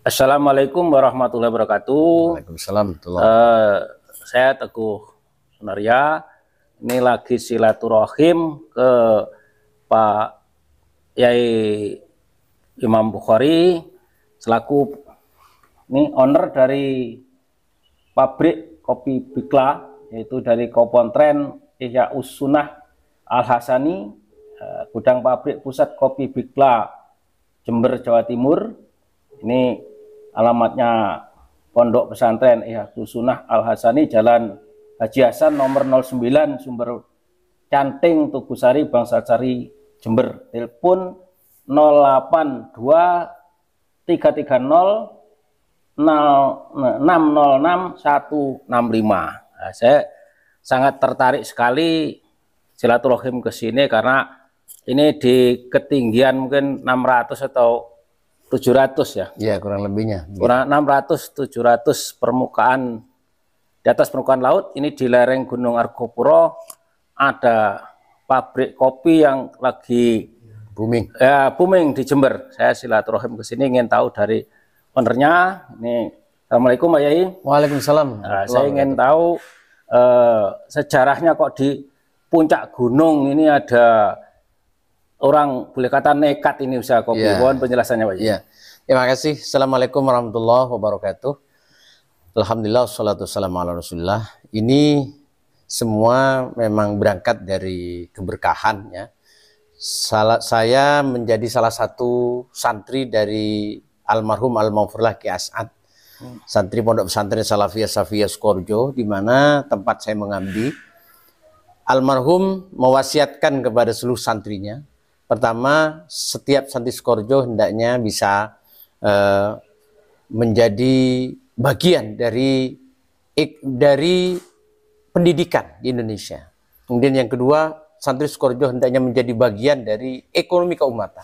Assalamualaikum warahmatullahi wabarakatuh. Waalaikumsalam. Uh, saya Teguh Sunaria. Ini lagi silaturahim ke Pak Yai Imam Bukhari selaku ini owner dari pabrik kopi Bikla yaitu dari Kopontren Ihya Usunah Al Hasani eh, gudang pabrik pusat kopi Bikla Jember Jawa Timur ini alamatnya Pondok Pesantren ya Sunnah Al Hasani Jalan Haji Hasan nomor 09 Sumber Canting Tugusari Cari Jember telepon 082 330 606 165. Nah, saya sangat tertarik sekali silaturahim ke sini karena ini di ketinggian mungkin 600 atau 700 ya? Iya, kurang lebihnya. Kurang 600 700 permukaan di atas permukaan laut ini di lereng Gunung Argopuro ada pabrik kopi yang lagi booming. Ya, booming di Jember. Saya silaturahim ke sini ingin tahu dari ownernya. Ini Assalamualaikum Pak Yai. Waalaikumsalam. Nah, saya ingin tahu uh, sejarahnya kok di puncak gunung ini ada orang boleh kata nekat ini usaha kopi. Yeah. Mohon penjelasannya Pak. Yeah. Terima kasih. Assalamualaikum warahmatullahi wabarakatuh. Alhamdulillah, salatu wassalamu ala rasulullah. Ini semua memang berangkat dari keberkahan ya. Salah, saya menjadi salah satu santri dari almarhum al mawfurlah Ki As'ad. Hmm. Santri Pondok Pesantren Salafiyah Safiyah Skorjo di mana tempat saya mengambil Almarhum mewasiatkan kepada seluruh santrinya Pertama, setiap santri Skorjo hendaknya bisa eh, menjadi bagian dari dari pendidikan di Indonesia. Kemudian yang kedua, santri Skorjo hendaknya menjadi bagian dari ekonomi keumatan.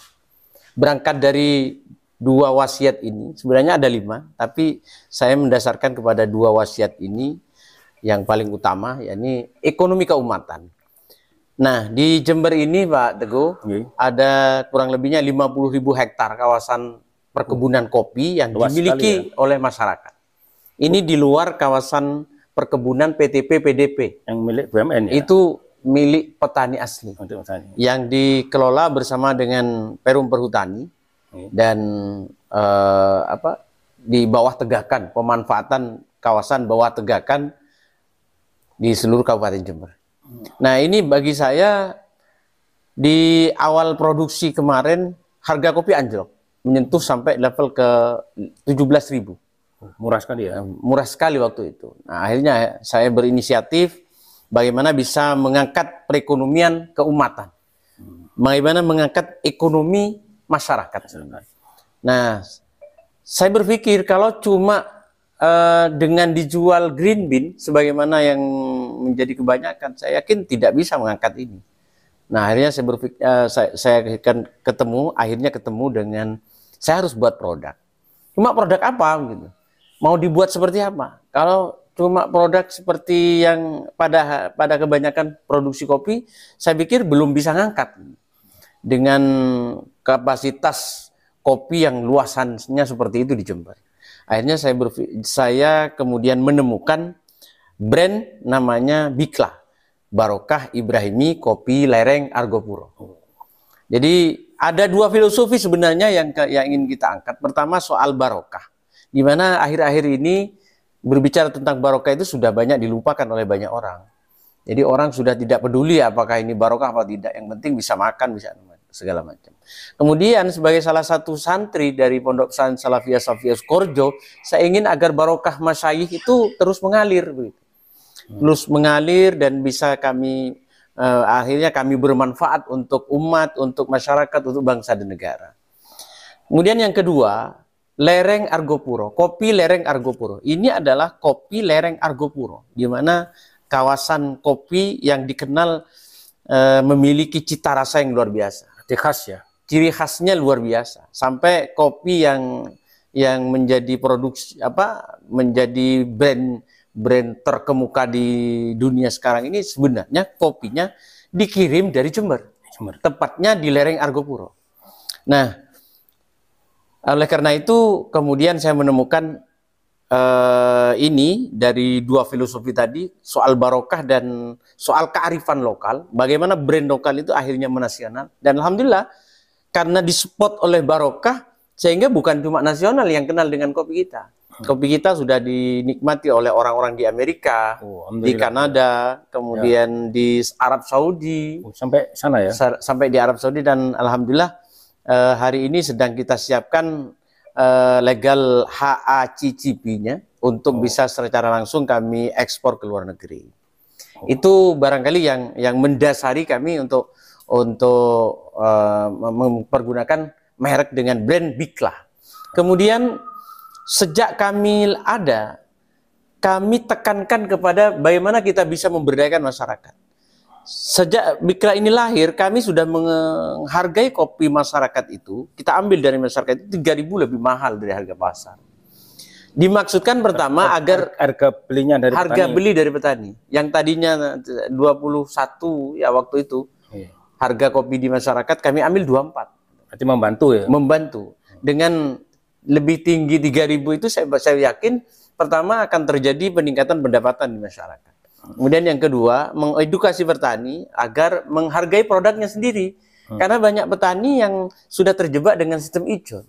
Berangkat dari dua wasiat ini, sebenarnya ada lima, tapi saya mendasarkan kepada dua wasiat ini yang paling utama, yakni ekonomi keumatan. Nah, di Jember ini Pak Teguh okay. ada kurang lebihnya 50 ribu hektar kawasan perkebunan hmm. kopi yang Luas dimiliki ya? oleh masyarakat. Ini di luar kawasan perkebunan PTP PDP yang milik BUMN ya. Itu milik petani asli. Untuk petani. Yang dikelola bersama dengan Perum Perhutani okay. dan eh, apa di bawah tegakan pemanfaatan kawasan bawah tegakan di seluruh Kabupaten Jember. Nah, ini bagi saya di awal produksi kemarin harga kopi anjlok, menyentuh sampai level ke ribu Murah sekali ya. Murah sekali waktu itu. Nah, akhirnya saya berinisiatif bagaimana bisa mengangkat perekonomian keumatan. Bagaimana mengangkat ekonomi masyarakat. Nah, saya berpikir kalau cuma Eh, dengan dijual green bean sebagaimana yang menjadi kebanyakan, saya yakin tidak bisa mengangkat ini. Nah, akhirnya saya berpikir, uh, eh, saya, saya akan ketemu, akhirnya ketemu dengan saya harus buat produk. Cuma produk apa gitu? Mau dibuat seperti apa? Kalau cuma produk seperti yang pada pada kebanyakan produksi kopi, saya pikir belum bisa ngangkat dengan kapasitas kopi yang luasannya seperti itu di Jember. Akhirnya saya saya kemudian menemukan brand namanya Bikla. Barokah Ibrahimi Kopi Lereng Argopuro. Jadi ada dua filosofi sebenarnya yang ke, yang ingin kita angkat. Pertama soal barokah. Di mana akhir-akhir ini berbicara tentang barokah itu sudah banyak dilupakan oleh banyak orang. Jadi orang sudah tidak peduli apakah ini barokah atau tidak. Yang penting bisa makan, bisa segala macam. Kemudian sebagai salah satu santri dari Pondok Pesantren Salafiyah Safiyah Korjo, saya ingin agar barokah masyayikh itu terus mengalir begitu. Hmm. Terus mengalir dan bisa kami uh, akhirnya kami bermanfaat untuk umat, untuk masyarakat, untuk bangsa dan negara. Kemudian yang kedua, lereng Argopuro, kopi lereng Argopuro. Ini adalah kopi lereng Argopuro di mana kawasan kopi yang dikenal eh, memiliki cita rasa yang luar biasa. Di khas ya. Ciri khasnya luar biasa. Sampai kopi yang yang menjadi produksi apa menjadi brand brand terkemuka di dunia sekarang ini sebenarnya kopinya dikirim dari Jember. Jember. Tepatnya di lereng Argopuro. Nah, oleh karena itu kemudian saya menemukan uh, ini dari dua filosofi tadi soal barokah dan soal kearifan lokal bagaimana brand lokal itu akhirnya menasional dan alhamdulillah karena dispot oleh barokah sehingga bukan cuma nasional yang kenal dengan kopi kita hmm. kopi kita sudah dinikmati oleh orang-orang di Amerika oh, di Kanada kemudian ya. di Arab Saudi oh, sampai sana ya sampai di Arab Saudi dan alhamdulillah uh, hari ini sedang kita siapkan Eh, legal HACCP-nya untuk oh. bisa secara langsung kami ekspor ke luar negeri. Oh. Itu barangkali yang yang mendasari kami untuk untuk uh, mempergunakan merek dengan brand Bikla. Kemudian sejak kami ada, kami tekankan kepada bagaimana kita bisa memberdayakan masyarakat sejak mikra ini lahir, kami sudah menghargai kopi masyarakat itu. Kita ambil dari masyarakat itu 3000 lebih mahal dari harga pasar. Dimaksudkan pertama harga, agar harga belinya dari harga petani. beli dari petani yang tadinya 21 ya waktu itu iya. harga kopi di masyarakat kami ambil 24. Berarti membantu ya. Membantu. Dengan lebih tinggi 3000 itu saya saya yakin pertama akan terjadi peningkatan pendapatan di masyarakat. Kemudian yang kedua, mengedukasi petani agar menghargai produknya sendiri. Hmm. Karena banyak petani yang sudah terjebak dengan sistem ijo.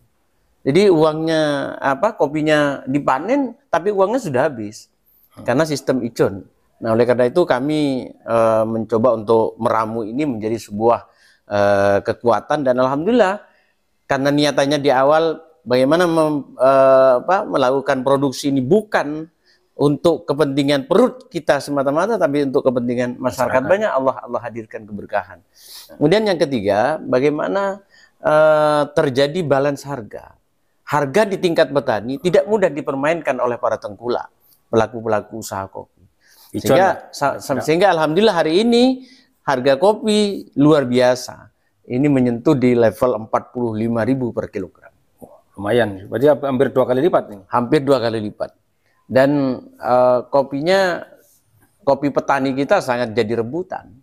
Jadi uangnya apa kopinya dipanen tapi uangnya sudah habis. Hmm. Karena sistem ijon. Nah, oleh karena itu kami e, mencoba untuk meramu ini menjadi sebuah e, kekuatan dan alhamdulillah karena niatannya di awal bagaimana mem, e, apa, melakukan produksi ini bukan untuk kepentingan perut kita semata-mata, tapi untuk kepentingan masyarakat, masyarakat banyak Allah Allah hadirkan keberkahan. Kemudian yang ketiga, bagaimana uh, terjadi balance harga. Harga di tingkat petani tidak mudah dipermainkan oleh para tengkula, pelaku-pelaku usaha kopi. Sehingga, sa, sehingga alhamdulillah hari ini harga kopi luar biasa. Ini menyentuh di level 45.000 per kilogram. Lumayan, berarti hampir dua kali lipat nih. Hampir dua kali lipat dan uh, kopinya kopi petani kita sangat jadi rebutan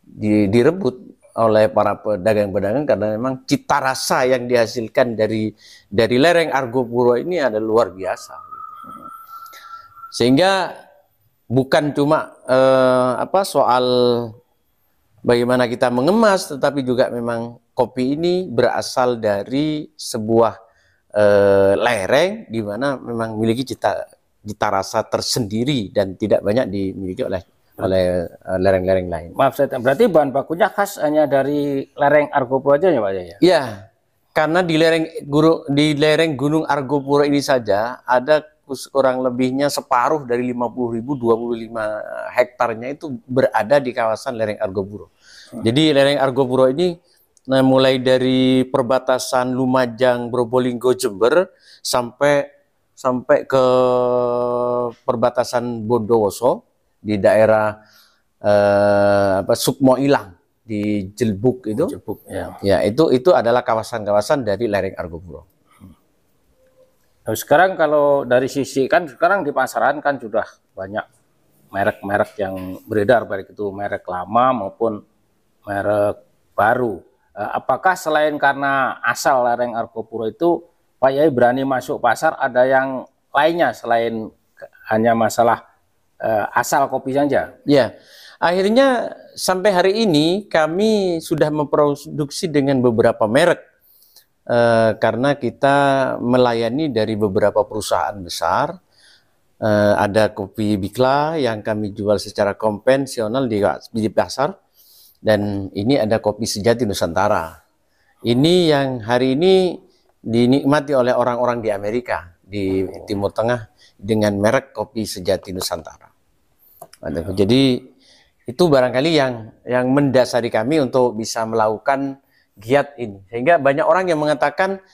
di, direbut oleh para pedagang-pedagang karena memang cita rasa yang dihasilkan dari dari lereng Argopuro ini ada luar biasa sehingga bukan cuma eh, apa soal bagaimana kita mengemas tetapi juga memang kopi ini berasal dari sebuah eh, lereng di mana memang memiliki cita cita rasa tersendiri dan tidak banyak dimiliki oleh oleh eh, lereng-lereng lain. Maaf saya berarti bahan bakunya khas hanya dari lereng Argopuro aja ya Pak Jaya? Iya. Karena di lereng guru, di lereng Gunung Argopuro ini saja ada kurang lebihnya separuh dari 50.025 hektarnya itu berada di kawasan lereng Argopuro. Hmm. Jadi lereng Argopuro ini nah, mulai dari perbatasan Lumajang, Probolinggo, Jember sampai sampai ke perbatasan Bondowoso di daerah eh, apa Sukmo Ilang di Jelbuk itu. Jelbuk, ya. ya itu itu adalah kawasan-kawasan dari lereng Argopuro. Nah, sekarang kalau dari sisi kan sekarang di pasaran kan sudah banyak merek-merek yang beredar baik itu merek lama maupun merek baru. Eh, apakah selain karena asal lereng Argopuro itu Pak Yai berani masuk pasar ada yang lainnya selain hanya masalah eh, asal kopi saja. Ya, akhirnya sampai hari ini kami sudah memproduksi dengan beberapa merek eh, karena kita melayani dari beberapa perusahaan besar. Eh, ada kopi Bikla yang kami jual secara konvensional di, di pasar dan ini ada kopi sejati Nusantara. Ini yang hari ini dinikmati oleh orang-orang di Amerika di oh. Timur Tengah dengan merek kopi sejati Nusantara. Jadi itu barangkali yang yang mendasari kami untuk bisa melakukan giat ini. Sehingga banyak orang yang mengatakan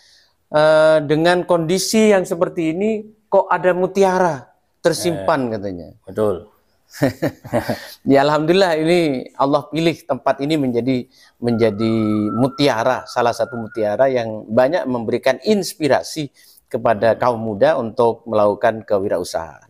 e, dengan kondisi yang seperti ini kok ada mutiara tersimpan eh, katanya. Betul. ya alhamdulillah ini Allah pilih tempat ini menjadi menjadi mutiara, salah satu mutiara yang banyak memberikan inspirasi kepada kaum muda untuk melakukan kewirausahaan.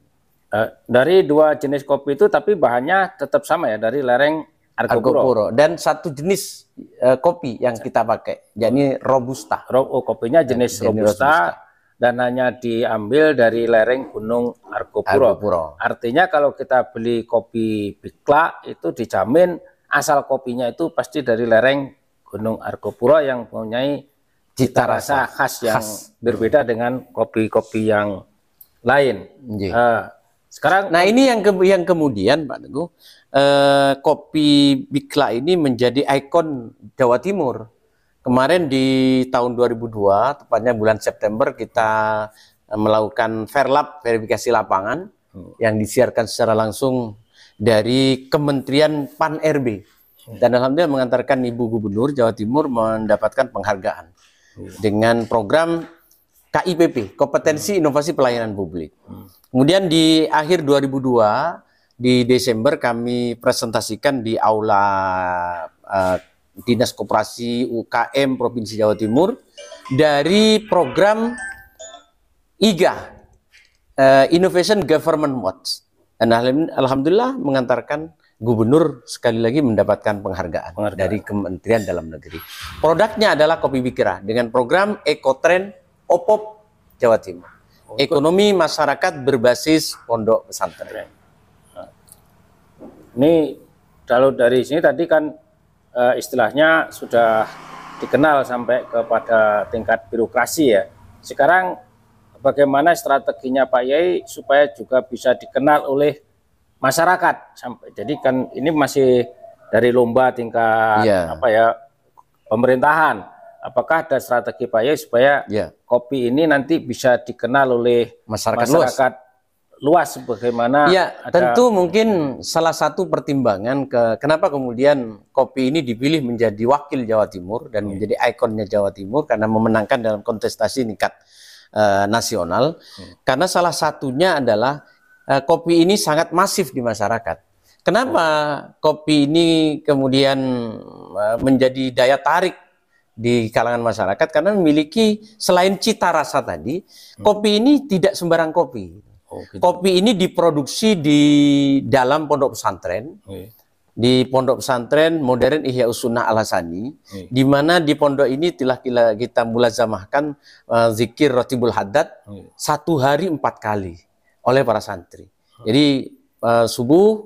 Eh, dari dua jenis kopi itu tapi bahannya tetap sama ya dari lereng Argopuro. Argopuro dan satu jenis uh, kopi yang kita pakai, jadi robusta. Ro oh, kopinya jenis, jenis robusta, robusta dananya diambil dari lereng Gunung Argopuro. Argopuro. Artinya kalau kita beli kopi Bikla itu dijamin asal kopinya itu pasti dari lereng Gunung Argopuro yang mempunyai cita rasa khas yang khas. berbeda dengan kopi-kopi yang lain. Yeah. Uh, eh, sekarang Nah, ini yang ke yang kemudian Pak Teguh, eh, kopi Bikla ini menjadi ikon Jawa Timur. Kemarin di tahun 2002, tepatnya bulan September kita eh, melakukan verlap verifikasi lapangan hmm. yang disiarkan secara langsung dari Kementerian Pan RB hmm. dan alhamdulillah mengantarkan Ibu Gubernur Jawa Timur mendapatkan penghargaan hmm. dengan program KIPP Kompetensi Inovasi Pelayanan Publik. Kemudian di akhir 2002 di Desember kami presentasikan di aula uh, Dinas Koperasi UKM Provinsi Jawa Timur dari program IGA uh, Innovation Government Watch dan alhamdulillah mengantarkan gubernur sekali lagi mendapatkan penghargaan, penghargaan. dari Kementerian Dalam Negeri. Produknya adalah kopi bikira dengan program Ekotren Opop Jawa Timur. Oh, Ekonomi masyarakat berbasis pondok pesantren. Ini kalau dari sini tadi kan uh, istilahnya sudah dikenal sampai kepada tingkat birokrasi ya. Sekarang bagaimana strateginya Pak Yai supaya juga bisa dikenal oleh masyarakat sampai jadi kan ini masih dari lomba tingkat yeah. apa ya pemerintahan apakah ada strategi Pak Yai supaya yeah. kopi ini nanti bisa dikenal oleh masyarakat, masyarakat luas bagaimana ya ada... tentu mungkin salah satu pertimbangan ke kenapa kemudian kopi ini dipilih menjadi wakil Jawa Timur dan hmm. menjadi ikonnya Jawa Timur karena memenangkan dalam kontestasi tingkat uh, nasional hmm. karena salah satunya adalah uh, kopi ini sangat masif di masyarakat kenapa hmm. kopi ini kemudian uh, menjadi daya tarik di kalangan masyarakat karena memiliki selain cita rasa tadi hmm. kopi ini tidak sembarang kopi Oh, gitu. Kopi ini diproduksi di dalam pondok pesantren. Oh, Di pondok pesantren modern Ihya usunah Alasani, di mana di pondok ini telah kita mulazamahkan uh, zikir Rotibul hadat satu hari empat kali oleh para santri. Jadi uh, subuh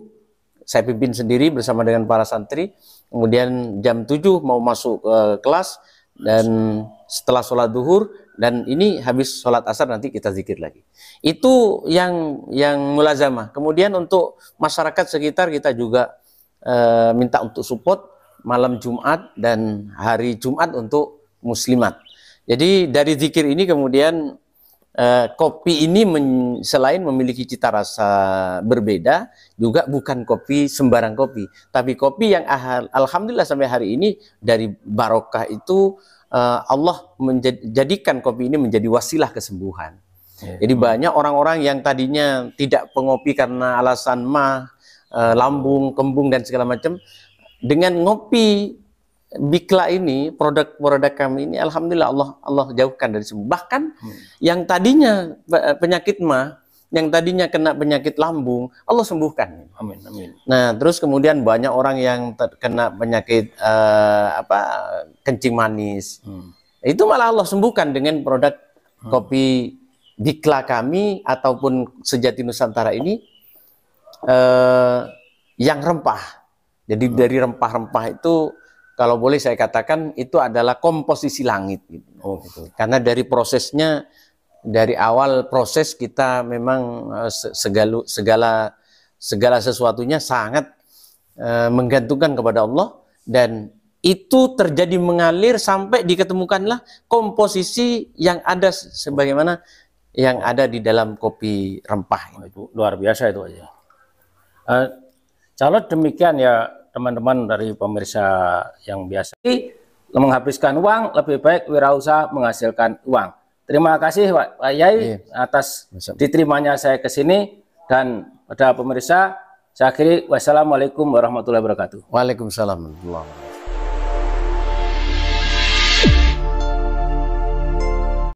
saya pimpin sendiri bersama dengan para santri. Kemudian jam tujuh mau masuk uh, kelas dan setelah sholat duhur dan ini habis sholat asar nanti kita zikir lagi itu yang yang mulazamah kemudian untuk masyarakat sekitar kita juga e, minta untuk support malam Jumat dan hari Jumat untuk muslimat jadi dari zikir ini kemudian e, kopi ini men, selain memiliki cita rasa berbeda, juga bukan kopi sembarang kopi, tapi kopi yang ahal, alhamdulillah sampai hari ini dari barokah itu Eh, Allah menjadikan kopi ini menjadi wasilah kesembuhan. Ya. Jadi banyak orang-orang yang tadinya tidak pengopi karena alasan mah, eh, lambung, kembung dan segala macam, dengan ngopi Bikla ini produk-produk kami ini alhamdulillah Allah Allah jauhkan dari sembuh. Bahkan hmm. yang tadinya penyakit mah yang tadinya kena penyakit lambung, Allah sembuhkan. Amin, amin. Nah, terus kemudian banyak orang yang kena penyakit uh, apa kencing manis. Hmm. Itu malah Allah sembuhkan dengan produk hmm. kopi Dikla kami ataupun Sejati Nusantara ini uh, yang rempah. Jadi hmm. dari rempah-rempah itu kalau boleh saya katakan itu adalah komposisi langit Oh, gitu. Karena dari prosesnya dari awal proses kita memang eh, segala segala segala sesuatunya sangat uh, menggantungkan kepada Allah dan itu terjadi mengalir sampai diketemukanlah komposisi yang ada sebagaimana yang ada di dalam kopi rempah itu luar biasa itu aja uh, calon demikian ya teman-teman dari pemirsa yang biasa menghabiskan uang lebih baik wirausaha menghasilkan uang Terima kasih Pak Yai yeah. atas diterimanya saya ke sini dan pada pemirsa saya akhiri wassalamualaikum warahmatullahi wabarakatuh. Waalaikumsalam warahmatullahi wabarakatuh.